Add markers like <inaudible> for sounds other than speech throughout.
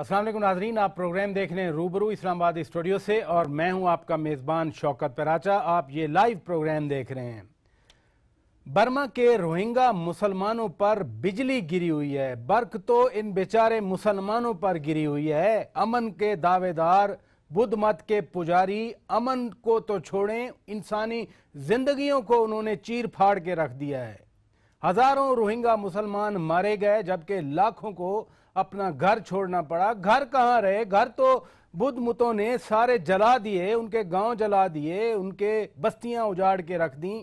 असलम नाजरीन आप प्रोग्राम देख रहे हैं रूबरू इस्लामाबाद स्टूडियो से और मैं हूं आपका मेज़बान शौकत पराचा आप ये लाइव प्रोग्राम देख रहे हैं बर्मा के रोहिंगा मुसलमानों पर बिजली गिरी हुई है बर्क तो इन बेचारे मुसलमानों पर गिरी हुई है अमन के दावेदार बुद्ध मत के पुजारी अमन को तो छोड़ें इंसानी जिंदगियों को उन्होंने चीर फाड़ के रख दिया है हजारों रोहिंगा मुसलमान मारे गए जबकि लाखों को अपना घर छोड़ना पड़ा घर कहाँ रहे घर तो बुद्ध मुतों ने सारे जला दिए उनके गांव जला दिए उनके बस्तियां उजाड़ के रख दी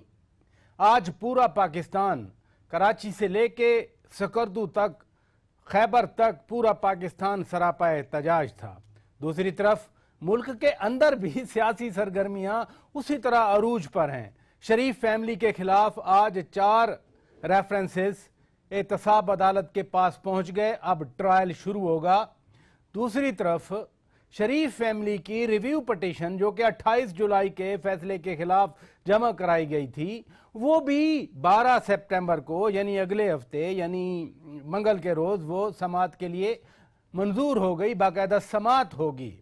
आज पूरा पाकिस्तान कराची से लेके सकरदू तक खैबर तक पूरा पाकिस्तान सरापा तजाज था दूसरी तरफ मुल्क के अंदर भी <laughs> सियासी सरगर्मियां उसी तरह अरूज पर हैं शरीफ फैमिली के खिलाफ आज चार रेफरेंसेस एहतसाब अदालत के पास पहुंच गए अब ट्रायल शुरू होगा दूसरी तरफ शरीफ फैमिली की रिव्यू पटिशन जो कि 28 जुलाई के फैसले के खिलाफ जमा कराई गई थी वो भी 12 सितंबर को यानी अगले हफ्ते यानी मंगल के रोज वो समात के लिए मंजूर हो गई बाकायदा समात होगी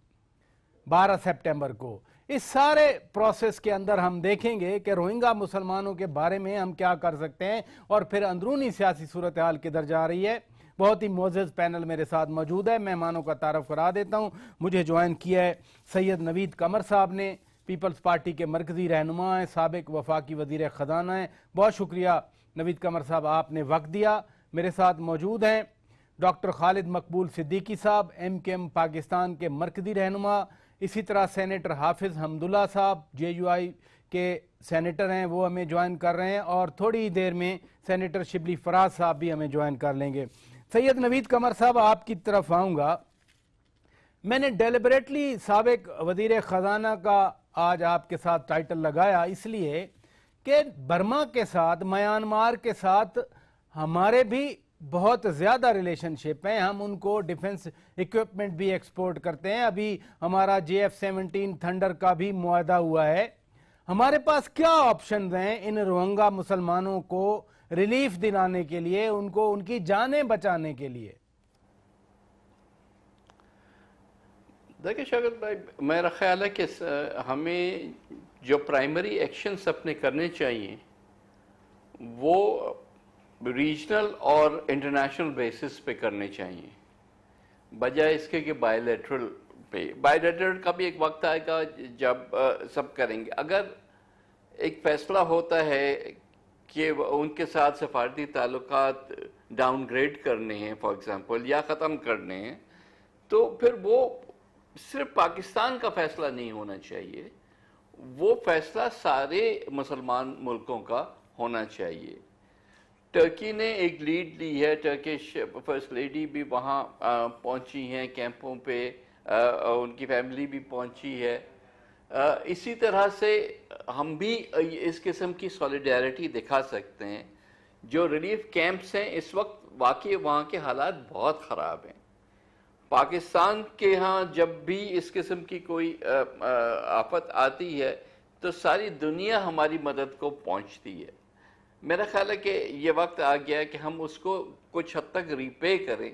12 सितंबर को इस सारे प्रोसेस के अंदर हम देखेंगे कि रोहिंगा मुसलमानों के बारे में हम क्या कर सकते हैं और फिर अंदरूनी सियासी सूरत हाल किधर जा रही है बहुत ही मोजेज पैनल मेरे साथ मौजूद है मेहमानों का तारफ करा देता हूँ मुझे ज्वाइन किया है सैयद नवीद कमर साहब ने पीपल्स पार्टी के मरकजी रहनुमा हैं सबक वफाकी वजीर ख़जाना हैं बहुत शुक्रिया नवीद कमर साहब आपने वक्त दिया मेरे साथ मौजूद हैं डॉक्टर खालिद मकबूल सिद्दीकी साहब एम के एम पाकिस्तान के मरकजी रहनुमा इसी तरह सेनेटर हाफिज़ हमदुल्ला साहब जे यू आई के सेनेटर हैं वो हमें ज्वाइन कर रहे हैं और थोड़ी ही देर में सेनेटर शिबली फराज साहब भी हमें ज्वाइन कर लेंगे सैयद नवीद कमर साहब आपकी तरफ आऊँगा मैंने डेलिबरेटली सबक वजीर ख़जाना का आज आपके साथ टाइटल लगाया इसलिए कि बर्मा के साथ म्यांमार के साथ हमारे भी बहुत ज़्यादा रिलेशनशिप हैं हम उनको डिफेंस इक्विपमेंट भी एक्सपोर्ट करते हैं अभी हमारा जे एफ सेवनटीन थंडर का भी मुआदा हुआ है हमारे पास क्या ऑप्शन हैं इन रोहंगा मुसलमानों को रिलीफ दिलाने के लिए उनको उनकी जानें बचाने के लिए देखिए शगत भाई मेरा ख्याल है कि हमें जो प्राइमरी एक्शंस अपने करने चाहिए वो रीजनल और इंटरनेशनल बेसिस पे करने चाहिए बजाय इसके कि बायोलेटरल पे बायोलेटरल का भी एक वक्त आएगा जब आ, सब करेंगे अगर एक फैसला होता है कि उनके साथ सफारती ताल्लुक डाउनग्रेड करने हैं फॉर एग्ज़ाम्पल या ख़त्म करने हैं तो फिर वो सिर्फ पाकिस्तान का फैसला नहीं होना चाहिए वो फैसला सारे मुसलमान मुल्कों का होना चाहिए टर्की ने एक लीड ली है टर्किश फर्स्ट लेडी भी वहाँ पहुँची हैं कैंपों पे आ, उनकी फैमिली भी पहुँची है आ, इसी तरह से हम भी इस किस्म की सॉलिडारिटी दिखा सकते हैं जो रिलीफ कैंप्स हैं इस वक्त वाकई वहाँ के हालात बहुत ख़राब हैं पाकिस्तान के यहाँ जब भी इस किस्म की कोई आफत आती है तो सारी दुनिया हमारी मदद को पहुँचती है मेरा ख्याल है कि ये वक्त आ गया है कि हम उसको कुछ हद तक रिपे करें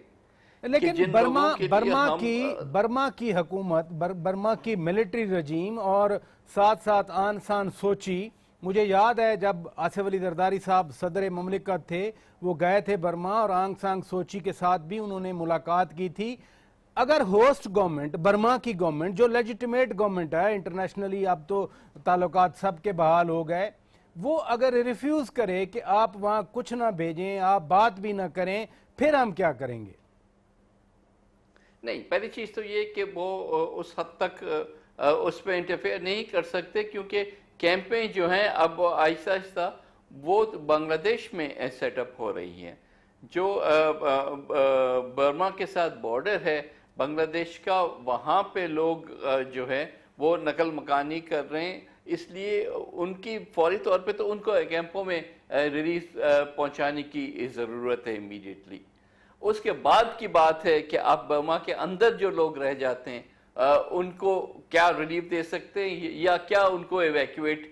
लेकिन बर्मा बर्मा की बर्मा की हकूमत बर, बर्मा की मिलिट्री रजीम और साथ साथ आन सान सोची मुझे याद है जब आसिफ अली जरदारी साहब सदर ममलिकत थे वो गए थे बर्मा और आंग सांग सोची के साथ भी उन्होंने मुलाकात की थी अगर होस्ट गवर्नमेंट बर्मा की गवर्नमेंट जो लेजिटिमेट गवर्नमेंट है इंटरनेशनली अब तो ताल्लुक सब के बहाल हो गए वो अगर रिफ्यूज करे कि आप वहां कुछ ना भेजें आप बात भी ना करें फिर हम क्या करेंगे नहीं पहली चीज तो ये कि वो उस हद तक उस पर इंटरफेयर नहीं कर सकते क्योंकि कैंपें जो हैं अब आहिस्ता आहिस्ता वो बांग्लादेश में सेटअप हो रही हैं जो बर्मा के साथ बॉर्डर है बांग्लादेश का वहाँ पे लोग जो है वो नकल मकानी कर रहे हैं इसलिए उनकी फौरी तौर पे तो उनको कैंपों में रिलीफ पहुंचाने की ज़रूरत है इमीडिएटली उसके बाद की बात है कि आप बर्मा के अंदर जो लोग रह जाते हैं उनको क्या रिलीफ दे सकते हैं या क्या उनको एवेक्यूएट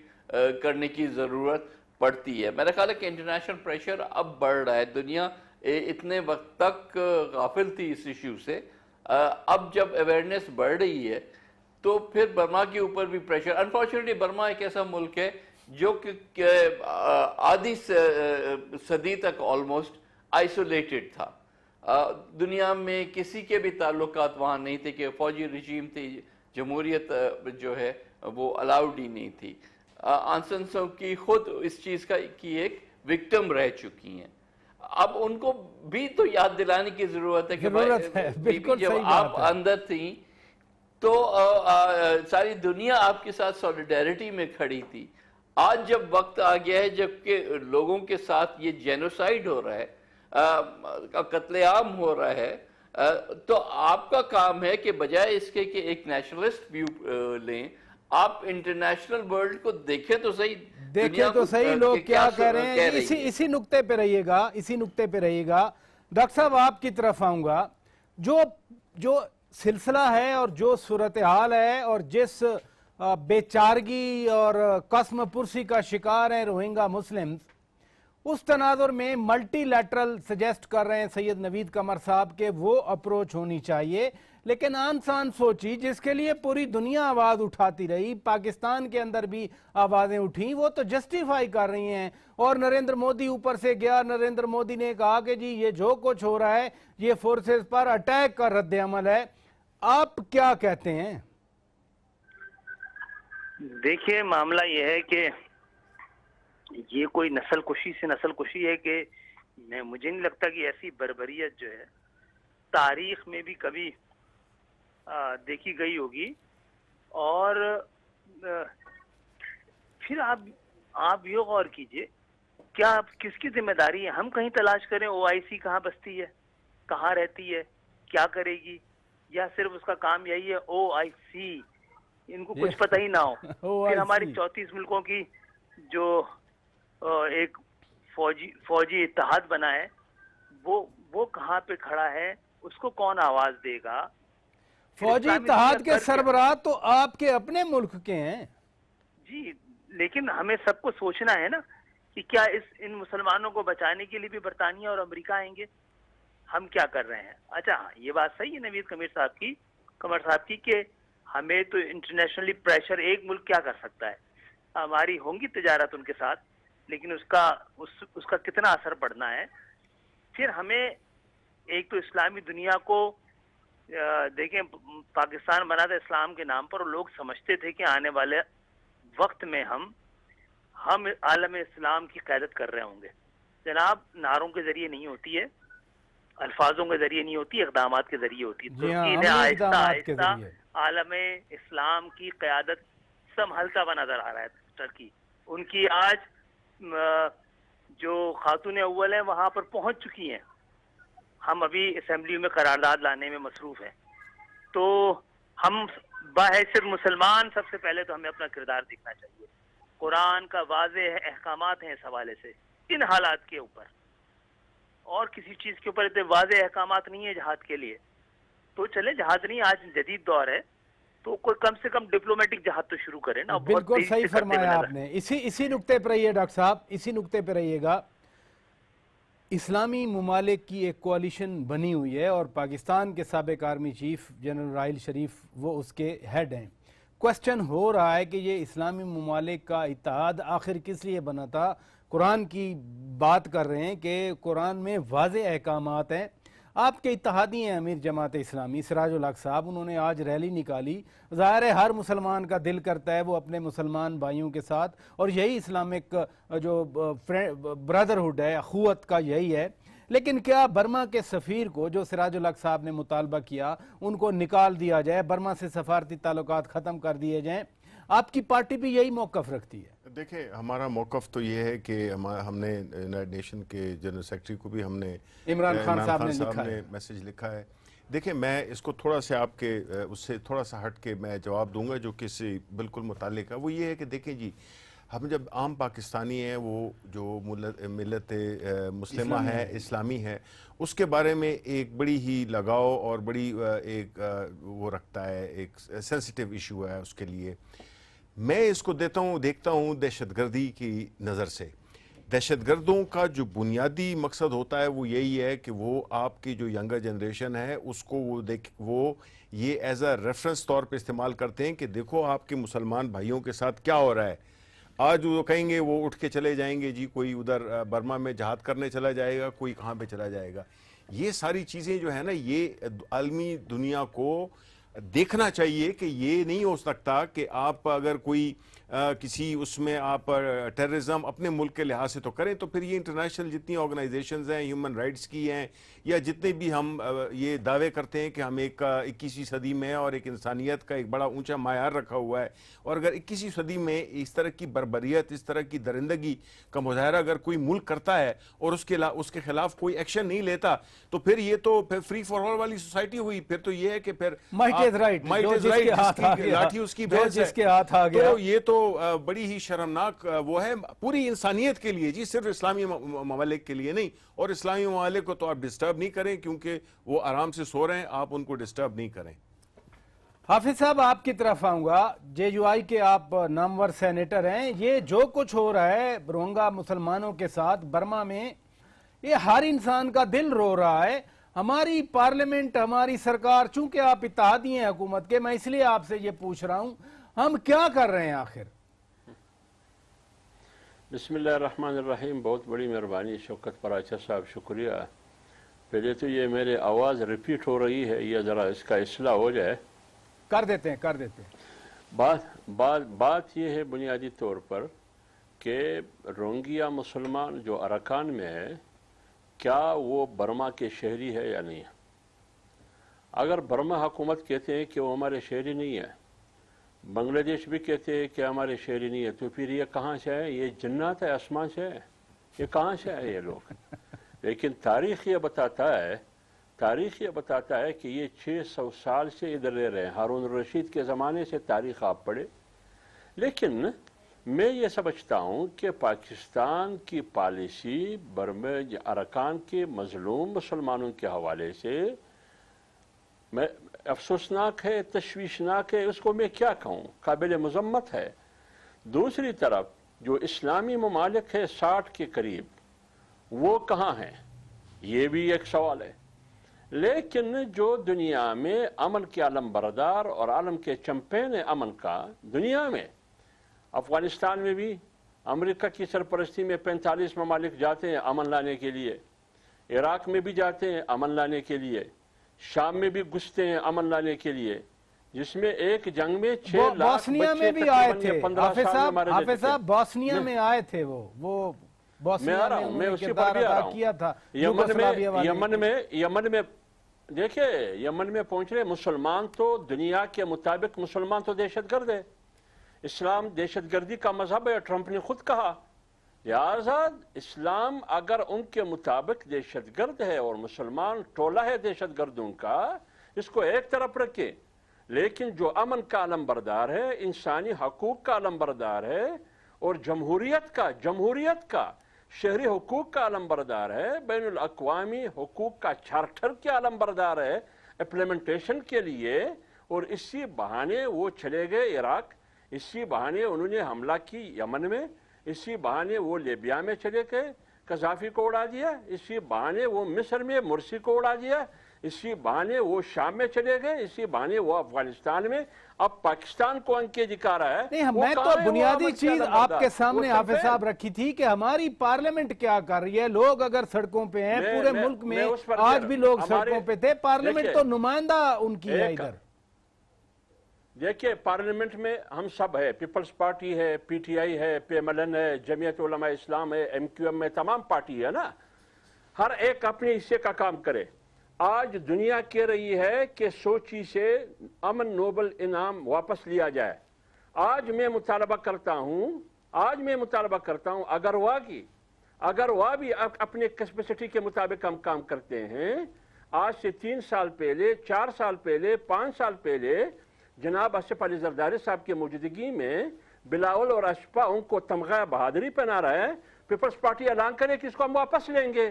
करने की ज़रूरत पड़ती है मेरा ख्याल है कि इंटरनेशनल प्रेशर अब बढ़ रहा है दुनिया इतने वक्त तक गाफिल थी इस इशू से अब जब अवेयरनेस बढ़ रही है तो फिर बर्मा के ऊपर भी प्रेशर अनफॉर्चुनेटली बर्मा एक ऐसा मुल्क है जो कि आधी सदी तक ऑलमोस्ट आइसोलेटेड था दुनिया में किसी के भी ताल्लुक वहाँ नहीं थे कि फौजी रजीम थी जमहूरियत जो है वो अलाउड ही नहीं थी आंसनसों की खुद इस चीज़ का की एक विक्टम रह चुकी हैं अब उनको भी तो याद दिलाने की ज़रूरत है कि है, जब आप अंदर थी तो आ, आ, सारी दुनिया आपके साथ सॉलिडेरिटी में खड़ी थी आज जब वक्त आ गया है जबकि लोगों के साथ ये जेनोसाइड हो रहा है कत्लेआम हो रहा है आ, तो आपका काम है कि बजाय इसके कि एक नेशनलिस्ट व्यू लें आप इंटरनेशनल वर्ल्ड को देखें तो सही देखें तो सही लोग क्या, क्या कह रहे हैं इसी इसी नुक्ते पे रहिएगा इसी नुक्ते पे रहिएगा डॉक्टर साहब आपकी तरफ आऊंगा जो जो सिलसिला है और जो सूरत हाल है और जिस बेचारगी और कसम पुरसी का शिकार है रोहिंगा मुस्लिम उस तनाजुर में मल्टी लेटरल सजेस्ट कर रहे हैं सैयद नवीद कमर साहब के वो अप्रोच होनी चाहिए लेकिन आमसान सोची जिसके लिए पूरी दुनिया आवाज़ उठाती रही पाकिस्तान के अंदर भी आवाज़ें उठी वो तो जस्टिफाई कर रही हैं और नरेंद्र मोदी ऊपर से गया नरेंद्र मोदी ने कहा कि जी ये जो कुछ हो रहा है ये फोर्सेस पर अटैक का रद्द अमल है आप क्या कहते हैं देखिए मामला यह है कि ये कोई नस्ल खुशी से नस्ल खुशी है कि मैं मुझे नहीं लगता कि ऐसी बरबरीत जो है तारीख में भी कभी आ, देखी गई होगी और आ, फिर आप आप ये गौर कीजिए क्या आप किसकी जिम्मेदारी है हम कहीं तलाश करें ओआईसी कहाँ बसती है कहाँ रहती है क्या करेगी या सिर्फ उसका काम यही है ओ आई सी इनको कुछ पता ही ना हो <laughs> oh, फिर हमारी चौतीस मुल्कों की जो एक फौजी फौजी इतिहाद बना है वो वो कहाँ पे खड़ा है उसको कौन आवाज देगा फौजी इतिहाद के सरबराह तो आपके अपने मुल्क के हैं जी लेकिन हमें सबको सोचना है ना कि क्या इस इन मुसलमानों को बचाने के लिए भी बरतानिया और अमेरिका आएंगे हम क्या कर रहे हैं अच्छा हाँ, ये बात सही है नवीद कमीर साहब की कमर साहब की कि हमें तो इंटरनेशनली प्रेशर एक मुल्क क्या कर सकता है हमारी होंगी तजारत उनके साथ लेकिन उसका उस उसका कितना असर पड़ना है फिर हमें एक तो इस्लामी दुनिया को देखें पाकिस्तान बना था इस्लाम के नाम पर और लोग समझते थे कि आने वाले वक्त में हम हम आलम इस्लाम की कैदत कर रहे होंगे जनाब नारों के जरिए नहीं होती है अल्फाजों के जरिए नहीं होती इकदाम के जरिए होती है तुर्की हाँ, ने आहिस्ता आहिस्ता आलम इस्लाम की क्यादत संभलता हुआ नजर आ रहा है टर्की उनकी आज जो खातून अव्वल है वहां पर पहुंच चुकी हैं हम अभी असम्बली में करारदाद लाने में मसरूफ़ हैं तो हम बाहर मुसलमान सबसे पहले तो हमें अपना किरदार दिखना चाहिए कुरान का वाज अहकाम है इस हवाले से इन हालात के ऊपर और किसी चीज के ऊपर इतने वाजे अहकाम नहीं है जहाज के लिए तो चले जहाज नहीं आज जदीद दौर है तो कोई कम से कम डिप्लोमेटिक जहाज तो शुरू करें ना बिल्कुल सही फरमाया आपने इसी इसी नुकते पर रहिए डॉक्टर साहब इसी नुकते पर रहिएगा इस्लामी ममालिक की एक कोलिशन बनी हुई है और पाकिस्तान के सबक army chief general Raheel Sharif वो उसके हेड हैं क्वेश्चन हो रहा है कि ये इस्लामी ममालिक का इतिहाद आखिर किस लिए बना था कुरान की बात कर रहे हैं कि कुरान में वाज अहकाम हैं आपके इतिहादी हैं अमीर जमात इस्लामी सराजुल्लाक साहब उन्होंने आज रैली निकाली ज़ाहिर है हर मुसलमान का दिल करता है वो अपने मुसलमान भाइयों के साथ और यही इस्लामिक जो ब्रदरहुड है अखुत का यही है लेकिन क्या बर्मा के सफ़ीर को जो सिराजुल साहब ने मुतालबा किया उनको निकाल दिया जाए बर्मा से सफारती ताल्लुक ख़त्म कर दिए जाएँ आपकी पार्टी भी यही मौक़ रखती है देखिए हमारा मौकफ तो ये है कि हमने यूनाइटेड नेशन के जनरल सेक्रेटरी को भी हमने इमरान खान साहब ने, लिखा ने मैसेज लिखा है देखिए मैं इसको थोड़ा सा आपके उससे थोड़ा सा हट के मैं जवाब दूंगा जो किसी बिल्कुल मुतल है वो ये है कि देखें जी हम जब आम पाकिस्तानी हैं वो जो मिलत मुस्लिम है इस्लामी है उसके बारे में एक बड़ी ही लगाव और बड़ी एक वो रखता है एक सेंसिटिव इशू है उसके लिए मैं इसको देता हूँ देखता हूँ दहशतगर्दी की नज़र से दहशतगर्दों का जो बुनियादी मकसद होता है वो यही है कि वो आपकी जो यंगर जनरेशन है उसको वो देख वो ये एज अ रेफरेंस तौर पे इस्तेमाल करते हैं कि देखो आपके मुसलमान भाइयों के साथ क्या हो रहा है आज वो कहेंगे वो उठ के चले जाएंगे जी कोई उधर बर्मा में जहाद करने चला जाएगा कोई कहाँ पर चला जाएगा ये सारी चीज़ें जो है ना ये आलमी दुनिया को देखना चाहिए कि ये नहीं हो सकता कि आप अगर कोई आ, किसी उसमें आप टेररिज्म अपने मुल्क के लिहाज से तो करें तो फिर ये इंटरनेशनल जितनी ऑर्गेनाइजेशंस हैं ह्यूमन राइट्स की हैं या जितने भी हम ये दावे करते हैं कि हम एक इक्कीसवीं सदी में और एक इंसानियत का एक बड़ा ऊंचा मैार रखा हुआ है और अगर इक्कीसवीं सदी में इस तरह की बरबरीत इस तरह की दरिंदगी का मुजाहरा अगर कोई मुल्क करता है और उसके उसके खिलाफ कोई एक्शन नहीं लेता तो फिर ये तो फिर फ्री फॉर ऑल वाली सोसाइटी हुई फिर तो ये है कि फिर लाठी उसकी जिसके हाथ आ गया तो ये तो बड़ी ही शर्मनाक वो है पूरी इंसानियत के लिए जी सिर्फ इस्लामी ममालिक के लिए नहीं और इस्लामी ममालिक को तो आप डिस्टर्ब नहीं करें क्योंकि वो आराम से सो रहे हैं आप उनको डिस्टर्ब नहीं करें हाफिज साहब आपकी तरफ आऊंगा जेयूआई के आप नामवर सेनेटर हैं ये जो कुछ हो रहा है रोंगा मुसलमानों के साथ बर्मा में ये हर इंसान का दिल रो रहा है हमारी पार्लियामेंट हमारी सरकार चूंकि आप इतिहादी हैं हुकूमत के मैं इसलिए आपसे ये पूछ रहा हूं हम क्या कर रहे हैं आखिर बसमीम बहुत बड़ी मेहरबानी शौकत पराचा साहब शुक्रिया पहले तो ये मेरे आवाज़ रिपीट हो रही है या ज़रा इसका असलाह हो जाए कर देते हैं कर देते हैं बात बात बात यह है बुनियादी तौर पर कि रोंगिया मुसलमान जो अरकान में है क्या वो बर्मा के शहरी है या नहीं है अगर बर्मा हुकूमत कहते हैं कि वो हमारे शहरी नहीं है बांग्लादेश भी कहते हैं कि हमारे शहरी नहीं है तो फिर ये कहाँ से है ये जन्नत है आसमान से है ये कहाँ से है ये लोग <laughs> लेकिन तारीख ये बताता है तारीख ये बताता है कि ये छः सौ साल से इधर रह रहे हैं हारून रशीद के ज़माने से तारीख आप पढ़े लेकिन मैं ये समझता हूँ कि पाकिस्तान की पॉलिसी बर्मे अरकान के मजलूम मुसलमानों के हवाले से मैं अफसोसनाक है तशवीशनाक है उसको मैं क्या कहूँ काबिल मजम्मत है दूसरी तरफ जो इस्लामी ममालिक है साठ के करीब वो कहाँ हैं ये भी एक सवाल है लेकिन जो दुनिया में अमन के आलम बरदार और आलम के चंपेन अमन का दुनिया में अफगानिस्तान में भी अमेरिका की सरपरस्ती में 45 ममालिक जाते हैं अमन लाने के लिए इराक में भी जाते हैं अमन लाने के लिए शाम में भी घुसते हैं अमन लाने के लिए जिसमें एक जंग में छह बॉस्निया में भी आए थे हाफिज साहब में आए थे वो वो मैं आ रहा हूँ मैं उसके बाद भी आ रहा यमन में यमन में यमन में देखिये यमन में पहुंच रहे मुसलमान तो दुनिया के मुताबिक मुसलमान तो दहशत गर्द है इस्लाम दहशत गर्दी का मजहब है ट्रंप ने खुद कहा आजाद इस्लाम अगर उनके मुताबिक दहशत गर्द है और मुसलमान टोला है दहशत गर्दों का इसको एक तरफ रखे लेकिन जो अमन का बरदार है इंसानी हकूक का बरदार है और जमहूरीत का जमहूरीत का शहरी हकूक का बरदार है बैन अवी हकूक का चार्टर के बरदार है इम्प्लीमेंटेशन के लिए और इसी बहाने वो चले गए इराक़ इसी बहाने उन्होंने हमला की यमन में इसी बहाने वो लेबिया में चले गए कजाफी को उड़ा दिया इसी बहाने वो मिस्र में मुर्सी को उड़ा दिया इसी बहाने वो शाम में चले गए इसी बहाने वो अफगानिस्तान में अब पाकिस्तान को अंके दिखा रहा है नहीं मैं तो बुनियादी चीज आपके सामने हाफिज साहब रखी थी कि हमारी पार्लियामेंट क्या कर रही है लोग अगर सड़कों पे हैं पूरे मुल्क में आज भी लोग सड़कों पे थे पार्लियामेंट तो नुमाइंदा उनकी है इधर देखिए पार्लियामेंट में हम सब है पीपल्स पार्टी है पीटीआई है पीएमएलएन है जमीयत उलमा इस्लाम है एमक्यूएम है तमाम पार्टी है ना हर एक अपने हिस्से का काम करे आज दुनिया कह रही है कि सोची से अमन नोबल इनाम वापस लिया जाए आज मैं मुतालबा करता हूँ आज मैं मुतालबा करता हूँ अगर वह की वह भी अपने कैपेसिटी के मुताबिक हम काम करते हैं आज से तीन साल पहले चार साल पहले पाँच साल पहले जनाब आसिफ अली जरदारी साहब की मौजूदगी में बिलावल और अशफा उनको तमगा बहादुरी पहना रहा है पीपल्स पार्टी ऐलान करे कि इसको हम वापस लेंगे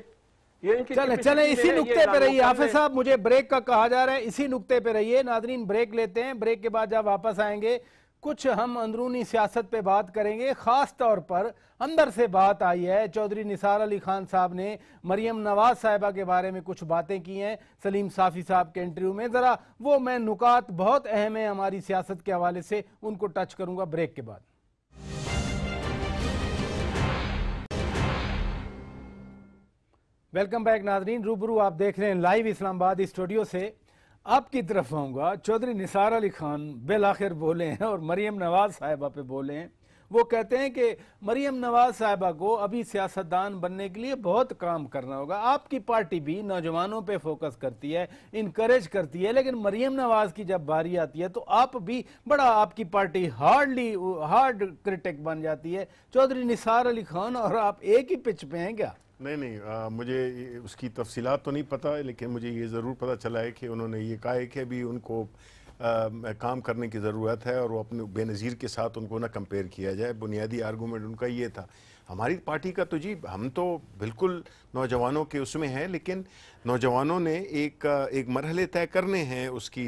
चले चले इसी नुकते पे रहिए हाफिज साहब मुझे ब्रेक का कहा जा रहा है इसी नुकते पे रहिए नादरीन ब्रेक लेते हैं ब्रेक के बाद जब वापस आएंगे कुछ हम अंदरूनी सियासत पे बात करेंगे खास तौर पर अंदर से बात आई है चौधरी निसार अली खान साहब ने मरियम नवाज साहिबा के बारे में कुछ बातें की हैं सलीम साफी साहब के इंटरव्यू में ज़रा वो मैं नुकात बहुत अहम है हमारी सियासत के हवाले से उनको टच करूंगा ब्रेक के बाद वेलकम बैक नाजरीन रूबरू आप देख रहे हैं लाइव इस्लामाबाद स्टूडियो से आपकी तरफ आऊँगा चौधरी निसार अली खान आखिर बोले हैं और मरीम नवाज़ साहिबा पे बोले हैं वो कहते हैं कि मरीम नवाज़ साहिबा को अभी सियासतदान बनने के लिए बहुत काम करना होगा आपकी पार्टी भी नौजवानों पे फोकस करती है इनक्रेज करती है लेकिन मरीम नवाज़ की जब बारी आती है तो आप भी बड़ा आपकी पार्टी हार्डली हार्ड क्रिटिक बन जाती है चौधरी निसार अली खान और आप एक ही पिच पे हैं क्या नहीं नहीं आ, मुझे उसकी तफसीत तो नहीं पता लेकिन मुझे ये ज़रूर पता चला है कि उन्होंने ये कहा है कि अभी उनको आ, काम करने की ज़रूरत है और वो अपने बेनज़ीर के साथ उनको ना कंपेयर किया जाए बुनियादी आर्गूमेंट उनका ये था हमारी पार्टी का तो जी हम तो बिल्कुल नौजवानों के उसमें हैं लेकिन नौजवानों ने एक एक मरहले तय करने हैं उसकी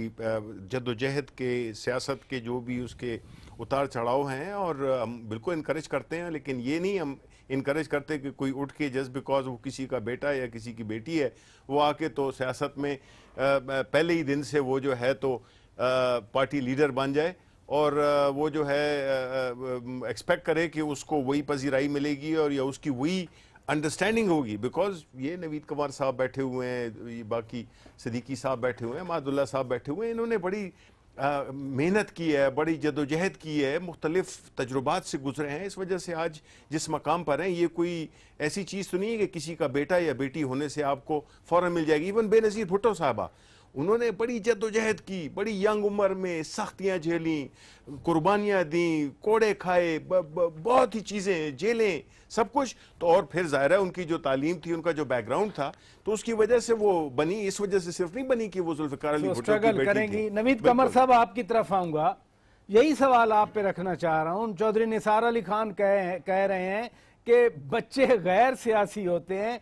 जदोजहद के सियासत के जो भी उसके उतार चढ़ाव हैं और हम बिल्कुल इनक्रेज करते हैं लेकिन ये नहीं हम इनक्रेज करते कि कोई उठ के जस्ट बिकॉज वो किसी का बेटा या किसी की बेटी है वो आके तो सियासत में पहले ही दिन से वो जो है तो पार्टी लीडर बन जाए और वो जो है एक्सपेक्ट करे कि उसको वही पजीराई मिलेगी और या उसकी वही अंडरस्टैंडिंग होगी बिकॉज ये नवीद कुमार साहब बैठे हुए हैं बाकी सदीकी साहब बैठे हुए हैं मादुल्ला साहब बैठे हुए हैं इन्होंने बड़ी मेहनत की है बड़ी जदोजहद की है मुख्तलिफ तजुर्बात से गुजरे हैं इस वजह से आज जिस मकाम पर हैं ये कोई ऐसी चीज़ तो नहीं है कि किसी का बेटा या बेटी होने से आपको फ़ौर मिल जाएगी इवन बेनज़ीर भुट्टो साहबा उन्होंने बड़ी जदोजहद की बड़ी यंग उम्र में सख्तियाँ झेली कुर्बानियाँ दी कोड़े खाए ब, ब, बहुत ही चीज़ें जेलें सब कुछ तो और फिर ज़ाहिर है उनकी जो तालीम थी उनका जो बैकग्राउंड था तो उसकी वजह से वो बनी इस वजह से सिर्फ नहीं बनी कि वो जुल्फिकार अली करेंगी नवीद कमर साहब आपकी तरफ आऊँगा यही सवाल आप पे रखना चाह रहा हूँ चौधरी निसार अली खान कह कह रहे हैं कि बच्चे गैर सियासी होते हैं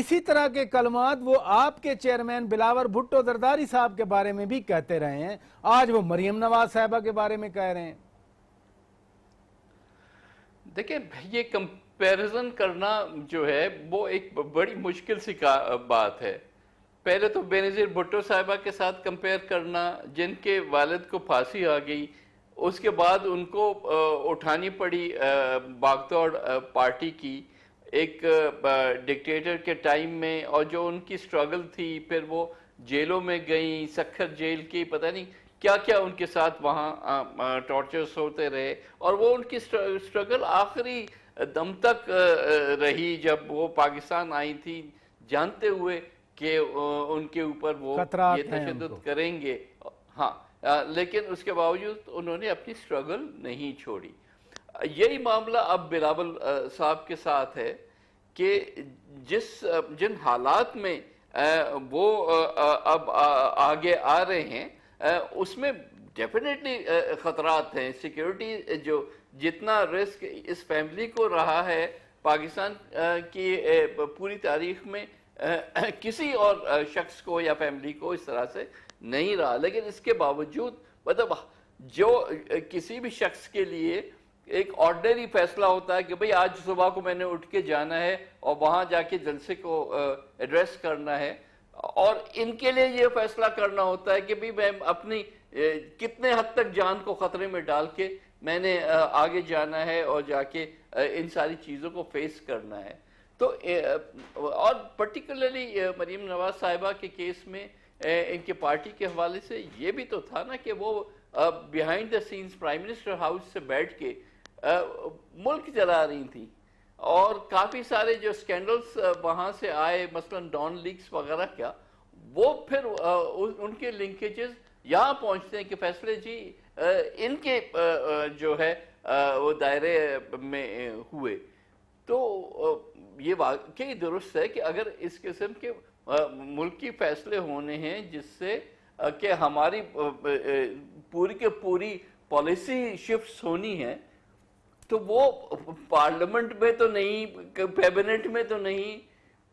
इसी तरह के कलमात वो आपके चेयरमैन बिलावर भुट्टो जरदारी साहब के बारे में भी कहते रहे हैं आज वो मरियम नवाज साहबा के बारे में कह रहे हैं देखिए ये कंपैरिजन करना जो है वो एक बड़ी मुश्किल सी का बात है पहले तो बेनज़ीर भुट्टो साहिबा के साथ कंपेयर करना जिनके वालद को फांसी आ गई उसके बाद उनको उठानी पड़ी बागतौड़ पार्टी की एक डिक्टेटर के टाइम में और जो उनकी स्ट्रगल थी फिर वो जेलों में गई सखर जेल की पता नहीं क्या क्या उनके साथ वहाँ टॉर्चर्स होते रहे और वो उनकी स्ट्रगल आखिरी दम तक रही जब वो पाकिस्तान आई थी जानते हुए कि उनके ऊपर वो ये तशद करेंगे हाँ लेकिन उसके बावजूद उन्होंने अपनी स्ट्रगल नहीं छोड़ी यही मामला अब बिलावल साहब के साथ है कि जिस जिन हालात में वो अब आगे आ रहे हैं उसमें डेफिनेटली ख़तरात हैं सिक्योरिटी जो जितना रिस्क इस फैमिली को रहा है पाकिस्तान की पूरी तारीख में <clears throat> किसी और शख्स को या फैमिली को इस तरह से नहीं रहा लेकिन इसके बावजूद मतलब जो किसी भी शख्स के लिए एक ऑर्डनरी फैसला होता है कि भाई आज सुबह को मैंने उठ के जाना है और वहाँ जाके जलसे को एड्रेस करना है और इनके लिए ये फैसला करना होता है कि भाई मैं अपनी कितने हद तक जान को खतरे में डाल के मैंने आगे जाना है और जाके इन सारी चीज़ों को फेस करना है तो और पर्टिकुलरली मरीम नवाज साहिबा के केस में इनके पार्टी के हवाले से ये भी तो था ना कि वो behind the scenes prime minister house से बैठ के मुल्क जला रही थी और काफ़ी सारे जो स्कैंडल्स वहाँ से आए मसलन डॉन लीक्स वगैरह क्या वो फिर आ, उ, उनके लिंकेजेस यहाँ पहुँचते हैं कि फैसले जी आ, इनके जो है वो दायरे में हुए तो ये वाकई दुरुस्त है कि अगर इस किस्म के मुल्की फैसले होने हैं जिससे कि हमारी पूरी के पूरी पॉलिसी शिफ्ट होनी है तो वो पार्लियामेंट में तो नहीं कैबिनेट में तो नहीं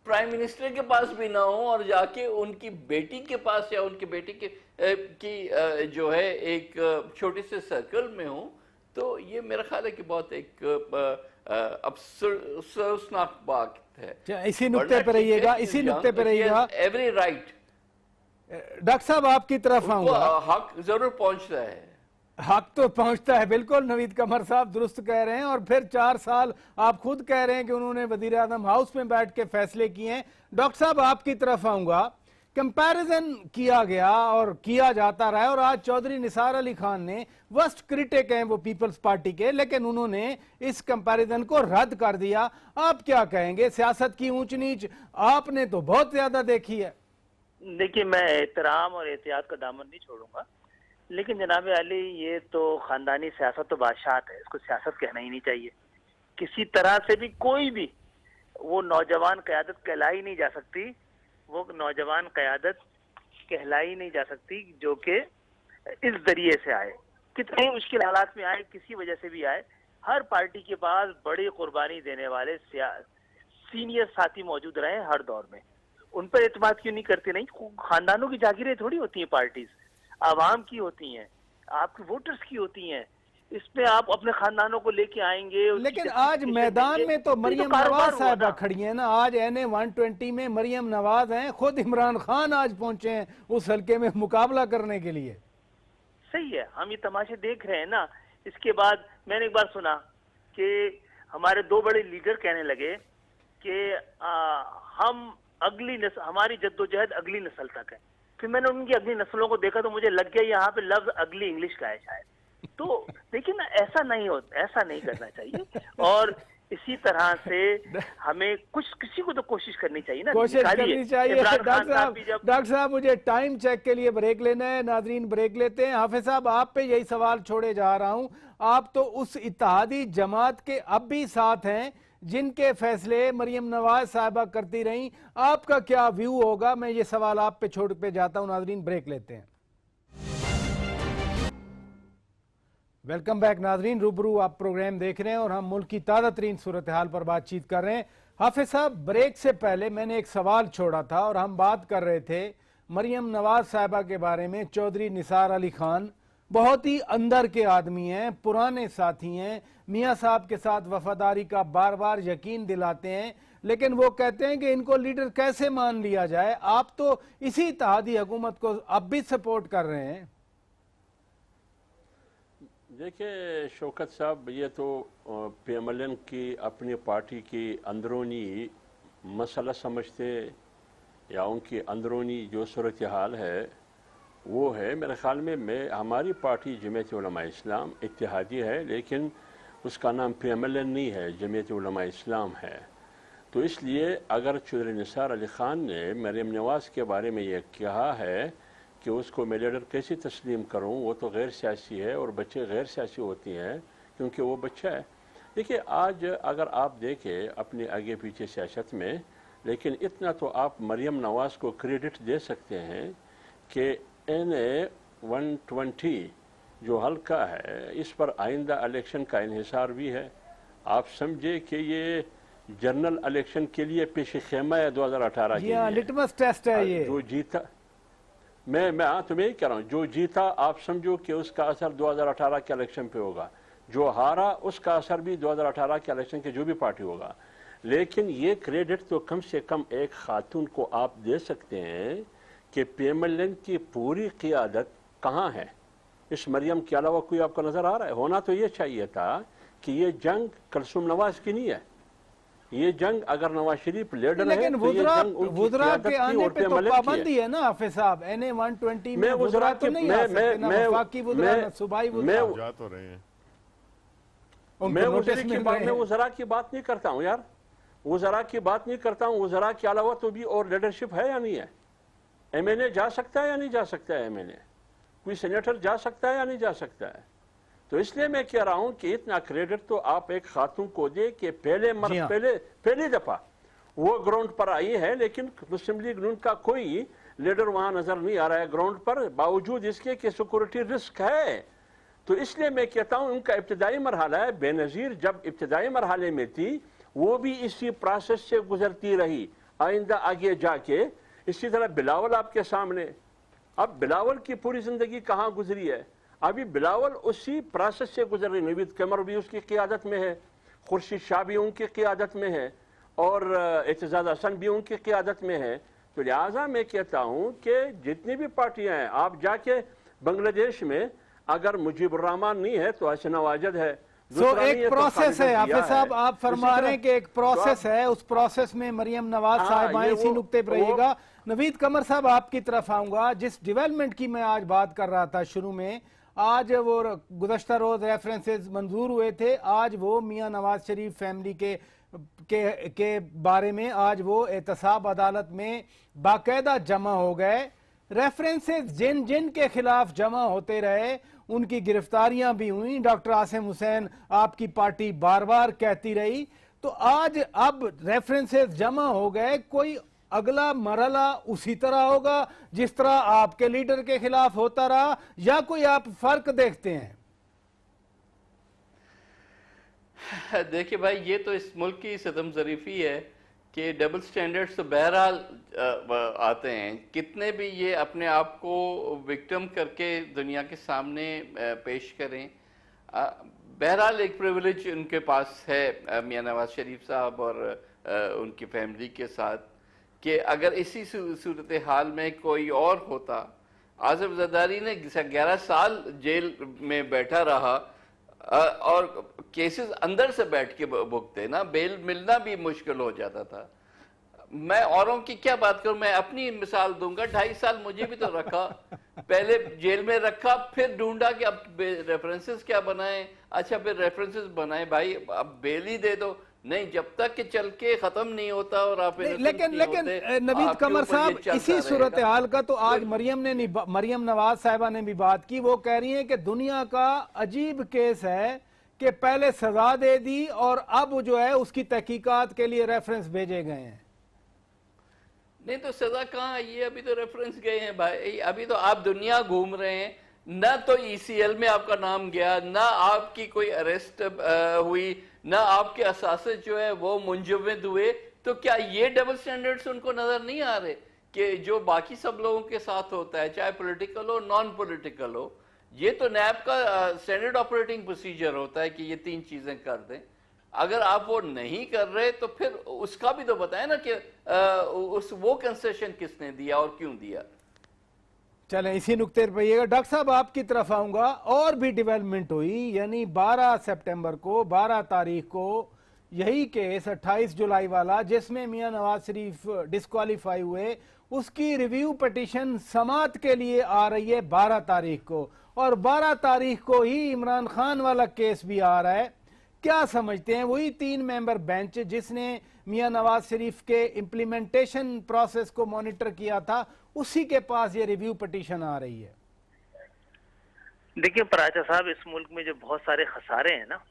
प्राइम मिनिस्टर के पास भी ना हो और जाके उनकी बेटी के पास या उनकी बेटी के ए, की ए, जो है एक छोटे से सर्कल में हो तो ये मेरा ख्याल है कि बहुत एक अफसोसनाक बात है अच्छा, इसी नुक्ते पर रहिएगा इसी नुक्ते पर रहिएगा एवरी राइट डॉक्टर साहब आपकी तरफ आऊंगा हक जरूर पहुंच रहा है हक तो पहुंचता है बिल्कुल नवीद कमर साहब दुरुस्त कह रहे हैं और फिर चार साल आप खुद कह रहे हैं कि उन्होंने वजीर आजम हाउस में बैठ के फैसले किए हैं डॉक्टर साहब आपकी तरफ आऊंगा कंपैरिजन किया गया और किया जाता रहा और आज चौधरी निसार अली खान ने वर्स्ट क्रिटिक हैं वो पीपल्स पार्टी के लेकिन उन्होंने इस कंपैरिजन को रद्द कर दिया आप क्या कहेंगे सियासत की ऊंच नीच आपने तो बहुत ज्यादा देखी है देखिए मैं एहतराम और एहतियात का दामन नहीं छोड़ूंगा लेकिन जनाब अली ये तो खानदानी सियासत तो बादशाह है इसको सियासत कहना ही नहीं चाहिए किसी तरह से भी कोई भी वो नौजवान क़्यादत कहलाई नहीं जा सकती वो नौजवान क़्यादत कहलाई नहीं जा सकती जो कि इस जरिए से आए कितने मुश्किल हालात में आए किसी वजह से भी आए हर पार्टी के पास बड़ी कुर्बानी देने वाले सीनियर साथी मौजूद रहे हर दौर में उन पर एतम क्यों नहीं करते नहीं खानदानों की जागीरें थोड़ी होती हैं पार्टीज़ आवाम की होती हैं आपके वोटर्स की होती हैं इसमें आप अपने खानदानों को लेके आएंगे लेकिन आज मैदान में तो, तो मरियम तो नवाज साहबा खड़ी हैं ना आज एन ए वन ट्वेंटी में मरियम नवाज हैं खुद इमरान खान आज पहुंचे हैं उस हल्के में मुकाबला करने के लिए सही है हम ये तमाशे देख रहे हैं ना इसके बाद मैंने एक बार सुना कि हमारे दो बड़े लीडर कहने लगे कि हम अगली नस्ल हमारी जद्दोजहद अगली नस्ल तक है फिर मैंने उनकी अगली नस्लों को देखा तो मुझे लग गया यहाँ पे लव अगली इंग्लिश का है शायद तो ना ऐसा नहीं होता ऐसा नहीं करना चाहिए और इसी तरह से हमें कुछ किसी को तो कोशिश करनी चाहिए ना कोशिश करनी चाहिए डॉक्टर साहब डॉक्टर साहब मुझे टाइम चेक के लिए ब्रेक लेना है नाजरीन ब्रेक लेते हैं हाफिज साहब आप पे यही सवाल छोड़े जा रहा हूँ आप तो उस इतिहादी जमात के अब भी साथ हैं जिनके फैसले मरियम नवाज साहबा करती रहीं आपका क्या व्यू होगा मैं ये सवाल आप पे छोड़ पे जाता हूं नाजरीन ब्रेक लेते हैं वेलकम बैक नाजरीन रूबरू आप प्रोग्राम देख रहे हैं और हम मुल्क की ताज़ा तरीन सूरत हाल पर बातचीत कर रहे हैं हाफिज साहब ब्रेक से पहले मैंने एक सवाल छोड़ा था और हम बात कर रहे थे मरियम नवाज साहबा के बारे में चौधरी निसार अली खान बहुत ही अंदर के आदमी हैं पुराने साथी हैं मियाँ साहब के साथ वफादारी का बार बार यकीन दिलाते हैं लेकिन वो कहते हैं कि इनको लीडर कैसे मान लिया जाए आप तो इसी इतिहादी हुकूमत को अब भी सपोर्ट कर रहे हैं देखिए शौकत साहब ये तो पी एम एल एन की अपनी पार्टी की अंदरूनी मसला समझते या उनकी अंदरूनी जो सूरत हाल है वो है मेरे ख्याल में मैं हमारी पार्टी जमेत इस्लाम इतिहादी है लेकिन उसका नाम पी एम एल एन नहीं है जमयत इस्लाम है तो इसलिए अगर चौधरी निसार अली ख़ान ने मरीम नवाज़ के बारे में यह कहा है कि उसको मैं लीडर कैसे तस्लीम करूँ वो तो गैर सियासी है और बच्चे गैर सियासी होती हैं क्योंकि वो बच्चा है देखिए आज अगर आप देखें अपने आगे पीछे सियासत में लेकिन इतना तो आप मरीम नवाज़ को क्रेडिट दे सकते हैं कि एन ए वन ट्वेंटी जो हल्का है इस पर आइंदा इलेक्शन का इहिसार भी है आप समझे कि ये जनरल इलेक्शन के लिए पेश खेमा है दो हज़ार अठारह टेस्ट है ये जो जीता मैं मैं हाँ तुम्हें तो यही कह रहा हूँ जो जीता आप समझो कि उसका असर 2018 के इलेक्शन पे होगा जो हारा उसका असर भी 2018 के इलेक्शन के जो भी पार्टी होगा लेकिन ये क्रेडिट तो कम से कम एक खातून को आप दे सकते हैं कि एन की पूरी क्यादत कहाँ है इस मरियम के अलावा कोई आपको नज़र आ रहा है होना तो ये चाहिए था कि ये जंग कलसुम नवाज की नहीं है ये जंग अगर नवाज शरीफ लेडर लेकिन है तो वुजरा के आने पे तो है ना साहब में तो नहीं मैं सुबाई जा तो रहे हैं मैं की बात की बात नहीं करता हूँ यार वुजरा की बात नहीं करता हूँ वुजरा के अलावा तो भी और लीडरशिप है या नहीं है एम एल ए जा सकता है या नहीं जा सकता है एम ए कोई सेनेटर जा सकता है या नहीं जा सकता है तो इसलिए मैं कह रहा हूं कि इतना क्रेडिट तो आप एक खातून को दे कि पहले मर हाँ। पहले पहली दफा वो ग्राउंड पर आई है लेकिन मुस्लिम लीग नून का कोई लीडर वहां नजर नहीं आ रहा है ग्राउंड पर बावजूद इसके कि सिक्योरिटी रिस्क है तो इसलिए मैं कहता हूं उनका इब्तदाई मरहला है बेनज़ीर जब इब्तदाई मरहले में थी वो भी इसी प्रोसेस से गुजरती रही आइंदा आगे जाके इसी तरह बिलावल आपके सामने अब बिलावल की पूरी ज़िंदगी कहाँ गुजरी है अभी बिलावल उसी प्रोसेस से गुजर रही नवीद कमर भी उसकी क्यादत में है खुर्शीद शाह भी उनकी क्यादत में है और एतजाज़ हसन भी उनकी क्यादत में है तो लिहाजा मैं कहता हूँ कि जितनी भी पार्टियाँ हैं आप जाके बांग्लादेश में अगर मुजीबुररहमान नहीं है तो हसन वाजद है सो so, एक प्रोसेस तो है हाफिज साहब आप फरमा रहे हैं कि एक तो प्रोसेस है उस प्रोसेस में मरियम नवाज हाँ, साहब आए इसी नुकते पर रहिएगा नवीद कमर साहब आपकी तरफ आऊंगा जिस डेवलपमेंट की मैं आज बात कर रहा था शुरू में आज वो गुजशत रोज रेफरेंसेस मंजूर हुए थे आज वो मियां नवाज शरीफ फैमिली के के के बारे में आज वो एहतसाब अदालत में बाकायदा जमा हो गए रेफरेंसेस जिन जिन के खिलाफ जमा होते रहे उनकी गिरफ्तारियां भी हुई डॉक्टर आसिम हुसैन आपकी पार्टी बार बार कहती रही तो आज अब रेफरेंसेस जमा हो गए कोई अगला मरला उसी तरह होगा जिस तरह आपके लीडर के खिलाफ होता रहा या कोई आप फर्क देखते हैं <laughs> देखिए भाई ये तो इस मुल्क की सदम जरीफी है कि डबल स्टैंडर्ड्स तो बहरहाल आते हैं कितने भी ये अपने आप को विक्टिम करके दुनिया के सामने पेश करें बहरहाल एक प्रिविलेज उनके पास है मियाँ नवाज शरीफ साहब और उनकी फैमिली के साथ कि अगर इसी सूरत हाल में कोई और होता आजम जदारी ने ग्यारह साल जेल में बैठा रहा और केसेस अंदर से बैठ के भुगते ना बेल मिलना भी मुश्किल हो जाता था मैं औरों की क्या बात करूं मैं अपनी मिसाल दूंगा ढाई साल मुझे भी तो रखा <laughs> पहले जेल में रखा फिर ढूंढा कि अब रेफरेंसेस क्या बनाएं अच्छा फिर रेफरेंसेस बनाएं भाई अब बेल ही दे दो नहीं जब तक के चल के खत्म नहीं होता और आप लेकिन लेकिन नवीद कमर साहब इसी सूरत हाल का तो आज मरियम ने मरियम नवाज साहबा ने भी बात की वो कह रही है कि दुनिया का अजीब केस है कि पहले सजा दे दी और अब जो है उसकी तहकीकत के लिए रेफरेंस भेजे गए हैं नहीं तो सजा कहाँ आई है अभी तो रेफरेंस गए हैं भाई अभी तो आप दुनिया घूम रहे हैं ना तो ईसीएल e में आपका नाम गया ना आपकी कोई अरेस्ट हुई ना आपके असासे जो है वो मुंजमद हुए तो क्या ये डबल स्टैंडर्ड्स उनको नजर नहीं आ रहे कि जो बाकी सब लोगों के साथ होता है चाहे पॉलिटिकल हो नॉन पॉलिटिकल हो ये तो नैब का स्टैंडर्ड ऑपरेटिंग प्रोसीजर होता है कि ये तीन चीजें कर दें अगर आप वो नहीं कर रहे तो फिर उसका भी तो बताए ना कि आ, उस वो कंसेशन किसने दिया और क्यों दिया चले इसी नुकते रहिएगा डॉक्टर साहब आपकी तरफ आऊंगा और भी डेवलपमेंट हुई यानी 12 सितंबर को 12 तारीख को यही केस 28 जुलाई वाला जिसमें मियां नवाज शरीफ डिस्कालीफाई हुए उसकी रिव्यू पटिशन समात के लिए आ रही है 12 तारीख को और 12 तारीख को ही इमरान खान वाला केस भी आ रहा है क्या समझते हैं वही तीन मेंबर बेंच जिसने मियां नवाज शरीफ के इम्प्लीमेंटेशन प्रोसेस को मॉनिटर किया था उसी के पास ये रिव्यू पटिशन आ रही है देखिए प्राचा साहब इस मुल्क में जो बहुत सारे खसारे हैं ना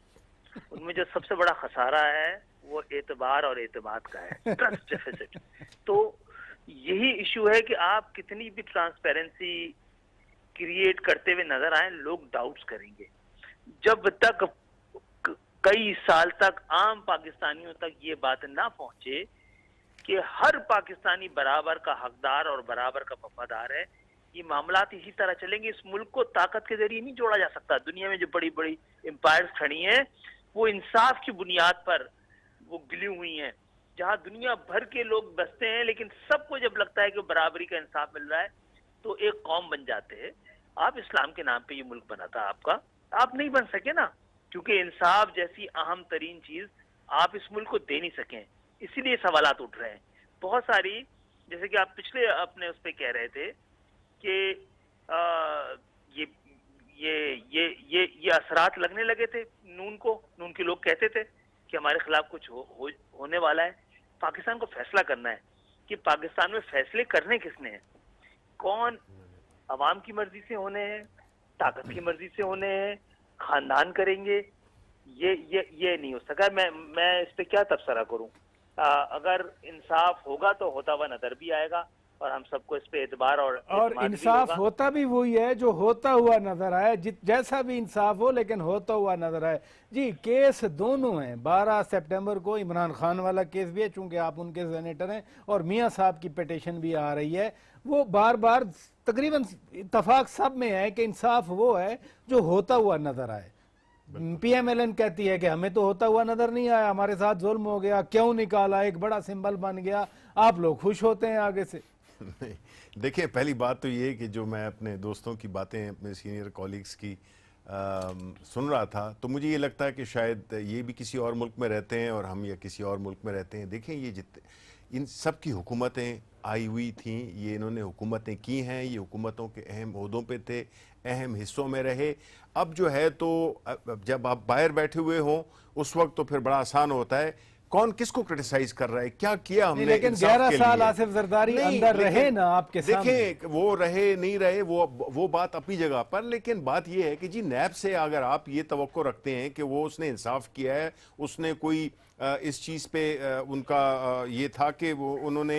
उनमें जो सबसे बड़ा खसारा है वो एतबार और एतमाद का है ट्रस्ट <laughs> डेफिसिट तो यही इशू है कि आप कितनी भी ट्रांसपेरेंसी क्रिएट करते हुए नजर आए लोग डाउट्स करेंगे जब तक कई साल तक आम पाकिस्तानियों तक ये बात ना पहुंचे कि हर पाकिस्तानी बराबर का हकदार और बराबर का वफादार है ये मामला इसी तरह चलेंगे इस मुल्क को ताकत के जरिए नहीं जोड़ा जा सकता दुनिया में जो बड़ी बड़ी एम्पायर खड़ी हैं वो इंसाफ की बुनियाद पर वो गिली हुई हैं जहाँ दुनिया भर के लोग बसते हैं लेकिन सबको जब लगता है कि बराबरी का इंसाफ मिल रहा है तो एक कौम बन जाते हैं आप इस्लाम के नाम पे ये मुल्क बना था आपका आप नहीं बन सके ना क्योंकि इंसाफ जैसी अहम तरीन चीज आप इस मुल्क को दे नहीं सके इसीलिए सवाल उठ रहे हैं बहुत सारी जैसे कि आप पिछले अपने उस पर कह रहे थे कि ये ये ये ये ये असरात लगने लगे थे नून को नून के लोग कहते थे कि हमारे खिलाफ कुछ हो, हो, होने वाला है पाकिस्तान को फैसला करना है कि पाकिस्तान में फैसले करने किसने हैं कौन आवाम की मर्जी से होने हैं ताकत की मर्जी से होने हैं खानदान करेंगे ये ये ये नहीं हो सका मैं मैं इस पर क्या तबसरा करूं अगर इंसाफ होगा तो होता हुआ नजर भी आएगा और हम सबको इस पे एतबार और और इंसाफ होता भी वही है जो होता हुआ नजर आए जैसा भी इंसाफ हो लेकिन होता हुआ नजर आए जी केस दोनों हैं बारह सितंबर को इमरान खान वाला केस भी है चूंकि आप उनके सेनेटर हैं और मियां साहब की पटिशन भी आ रही है वो बार बार तकरीबन इतफाक सब में है कि इंसाफ वो है जो होता हुआ नजर आए पीएमएलएन कहती है कि हमें तो होता हुआ नजर नहीं आया हमारे साथ जुल्म हो गया क्यों निकाला एक बड़ा सिंबल बन गया आप लोग खुश होते हैं आगे से देखिए पहली बात तो ये कि जो मैं अपने दोस्तों की बातें अपने सीनियर कॉलिग्स की आ, सुन रहा था तो मुझे ये लगता है कि शायद ये भी किसी और मुल्क में रहते हैं और हम या किसी और मुल्क में रहते हैं देखें ये जितने इन सब की हुकूमतें आई हुई थी ये इन्होंने हुकूमतें की हैं ये हुकूमतों के अहम अहदों पे थे अहम हिस्सों में रहे अब जो है तो जब आप बाहर बैठे हुए हों उस वक्त तो फिर बड़ा आसान होता है कौन किसको क्रिटिसाइज कर रहा है क्या किया हमने लेकिन ग्यारह साल आसिफ जरदारी अंदर रहे ना आपके देखें वो रहे नहीं रहे वो वो बात अपनी जगह पर लेकिन बात ये है कि जी नैब से अगर आप ये तो रखते हैं कि वो उसने इंसाफ किया है उसने कोई इस चीज़ पे उनका ये था कि वो उन्होंने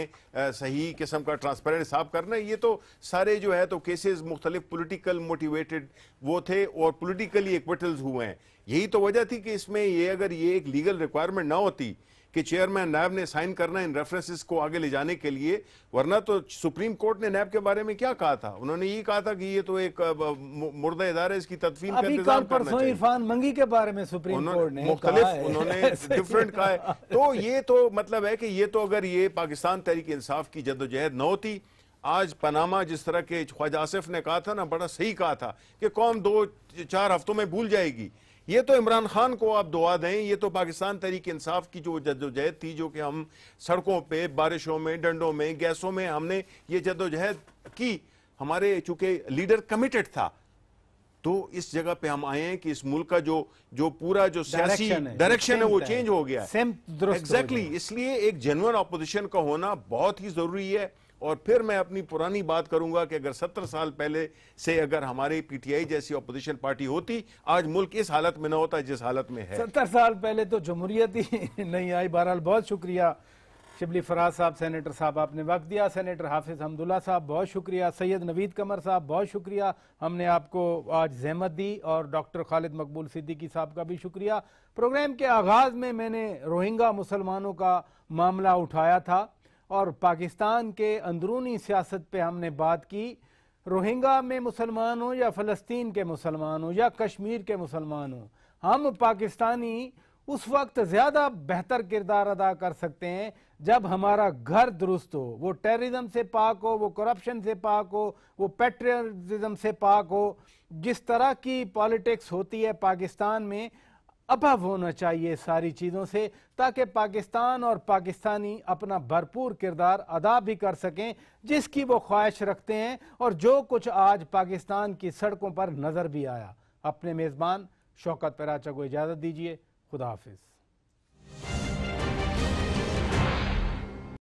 सही किस्म का ट्रांसपेरेंट हिसाब करना ये तो सारे जो है तो केसेस मुख्तलिफ पोलिटिकल मोटिवेटेड वो थे और पोलिटिकली एक्विटल्स हुए हैं यही तो वजह थी कि इसमें ये अगर ये एक लीगल रिक्वायरमेंट ना होती कि चेयरमैन नैब ने साइन करना इन रेफरेंसेस को आगे ले जाने के लिए वरना तो सुप्रीम कोर्ट ने नैब के बारे में क्या कहा था उन्होंने ये कहा था कि ये तो एक मुर्दा इदारा इसकी तदफीन का इंतजाम करना इरफान मंगी के बारे में सुप्रीम कोर्ट ने मुख्तलिफ उन्होंने डिफरेंट <laughs> कहा है तो ये तो मतलब है कि ये तो अगर ये पाकिस्तान तहरीक इंसाफ की जदोजहद न होती आज पनामा जिस तरह के ख्वाजा आसिफ ने कहा था ना बड़ा सही कहा था कि कौम दो चार हफ्तों में भूल जाएगी ये तो इमरान खान को आप दुआ दें ये तो पाकिस्तान तरीक इंसाफ की जो जदोजहद थी जो कि हम सड़कों पे बारिशों में डंडों में गैसों में हमने ये जदोजहद की हमारे चूंकि लीडर कमिटेड था तो इस जगह पे हम आए हैं कि इस मुल्क का जो जो पूरा जो सियासी डायरेक्शन है वो चेंज हो गया एग्जैक्टली exactly, इसलिए एक जेनुअन ऑपोजिशन का होना बहुत ही जरूरी है और फिर मैं अपनी पुरानी बात करूंगा कि अगर सत्तर साल पहले से अगर हमारी पीटीआई जैसी अपोजिशन पार्टी होती आज मुल्क इस हालत में ना होता जिस हालत में है सत्तर साल पहले तो जमहूरियत ही <laughs> नहीं आई बहरहाल बहुत शुक्रिया शिबली फराज साहब सेनेटर साहब आपने वक्त दिया सेनेटर हाफिज हमदुल्ला साहब बहुत शुक्रिया सैयद नवीद कमर साहब बहुत शुक्रिया हमने आपको आज जहमत दी और डॉक्टर खालिद मकबूल सिद्दीकी साहब का भी शुक्रिया प्रोग्राम के आगाज़ में मैंने रोहिंगा मुसलमानों का मामला उठाया था और पाकिस्तान के अंदरूनी सियासत पे हमने बात की रोहिंगा में मुसलमान हो या फ़लस्तीन के मुसलमान हो या कश्मीर के मुसलमान हो हम पाकिस्तानी उस वक्त ज़्यादा बेहतर किरदार अदा कर सकते हैं जब हमारा घर दुरुस्त हो वो टेररिज्म से पाक हो वो करप्शन से पाक हो वो पेट्रियज़म से पाक हो जिस तरह की पॉलिटिक्स होती है पाकिस्तान में अभव होना चाहिए सारी चीज़ों से ताकि पाकिस्तान और पाकिस्तानी अपना भरपूर किरदार अदा भी कर सकें जिसकी वो ख्वाहिश रखते हैं और जो कुछ आज पाकिस्तान की सड़कों पर नज़र भी आया अपने मेज़बान शौकत पराचा को इजाज़त दीजिए खुदा हाफिज़